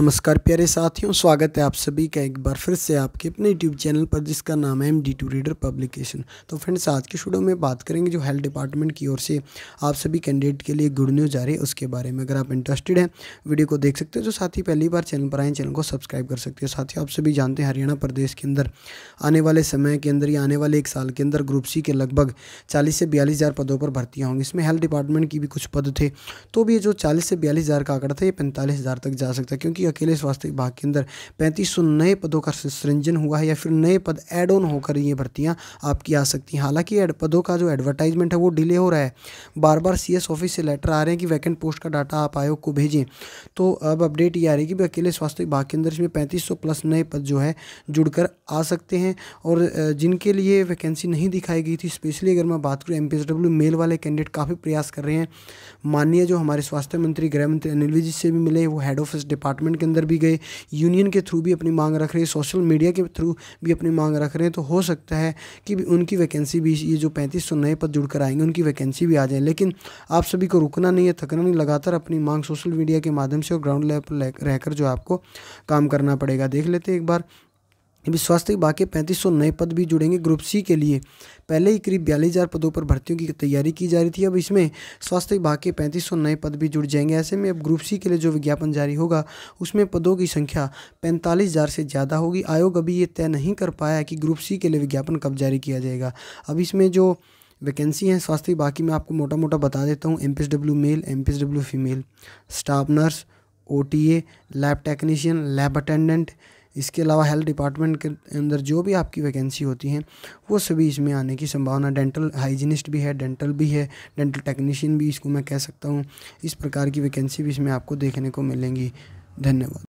नमस्कार प्यारे साथियों स्वागत है आप सभी का एक बार फिर से आपके अपने यूट्यूब चैनल पर जिसका नाम है M D two reader publication तो फ्रेंड्स आज के शुडो में बात करेंगे जो हेल्थ डिपार्टमेंट की ओर से आप सभी कैंडिडेट के लिए गुड न्यूज़ आ रही है उसके बारे में अगर आप इंटरेस्टेड हैं वीडियो को देख सकते हो जो साथी पहली बार चैनल पर आए चैनल को सब्सक्राइब कर सकते हो साथियों आप सभी जानते हैं हरियाणा प्रदेश के अंदर आने वाले समय के अंदर या आने वाले एक साल के अंदर ग्रुप सी के लगभग चालीस से बयालीस हज़ार पदों पर भर्तियाँ होंगी इसमें हेल्थ डिपार्टमेंट की भी कुछ पद थे तो भी जो चालीस से बयालीस हज़ार का आंकड़ा था ये पैंतालीस हज़ार तक जा सकता है क्योंकि अकेले स्वास्थ्य विभाग के अंदर पैंतीस नए पदों का सृजन हुआ है या फिर नए पद एड ऑन होकर ये भर्तियाँ आपकी आ सकती हैं हालांकि पदों का जो एडवर्टाइजमेंट है वो डिले हो रहा है बार बार सी ऑफिस से लेटर आ रहे हैं कि वैकेंट पोस्ट का डाटा आप आयोग को भेजें तो अब अपडेट ये आ रही है कि अकेले वास्तविक भाग के अंदर इसमें पैंतीस प्लस नए पद जो है जुड़कर आ सकते हैं और जिनके लिए वैकेंसी नहीं दिखाई गई थी स्पेशली अगर मैं बात करूँ एम मेल वाले कैंडिडेट काफ़ी प्रयास कर रहे हैं माननीय जो हमारे स्वास्थ्य मंत्री गृह मंत्री अनिल विजी से भी मिले वो हेड ऑफिस डिपार्टमेंट के अंदर भी गए यूनियन के थ्रू भी अपनी मांग रख रहे हैं सोशल मीडिया के थ्रू भी अपनी मांग रख रहे हैं तो हो सकता है कि उनकी वैकेंसी भी ये जो पैंतीस सौ नए पद जुड़कर आएंगे उनकी वैकेंसी भी आ जाए लेकिन आप सभी को रुकना नहीं है थकना नहीं लगातार अपनी मांग सोशल मीडिया के माध्यम से और ग्राउंड लेवल पर रहकर जो आपको काम करना पड़ेगा देख लेते एक बार अभी स्वास्थ्य के बाकी पैंतीस सौ नए पद भी जुड़ेंगे ग्रुप सी के लिए पहले ही करीब बयालीस हज़ार पदों पर भर्तियों की तैयारी की जा रही थी अब इसमें स्वास्थ्य विभाग के पैंतीस सौ नए पद भी जुड़ जाएंगे ऐसे में अब ग्रुप सी के लिए जो विज्ञापन जारी होगा उसमें पदों की संख्या पैंतालीस हज़ार से ज़्यादा होगी आयोग अभी ये तय नहीं कर पाया कि ग्रुप सी के लिए विज्ञापन कब जारी किया जाएगा अब इसमें जो वैकेंसी हैं स्वास्थ्य विभाग की मैं आपको मोटा मोटा बता देता हूँ M male M female staff nurse ओ लैब टेक्नीशियन लैब अटेंडेंट इसके अलावा हेल्थ डिपार्टमेंट के अंदर जो भी आपकी वैकेंसी होती हैं वो सभी इसमें आने की संभावना डेंटल हाइजीनिस्ट भी है डेंटल भी है डेंटल टेक्नीशियन भी इसको मैं कह सकता हूँ इस प्रकार की वैकेंसी भी इसमें आपको देखने को मिलेंगी धन्यवाद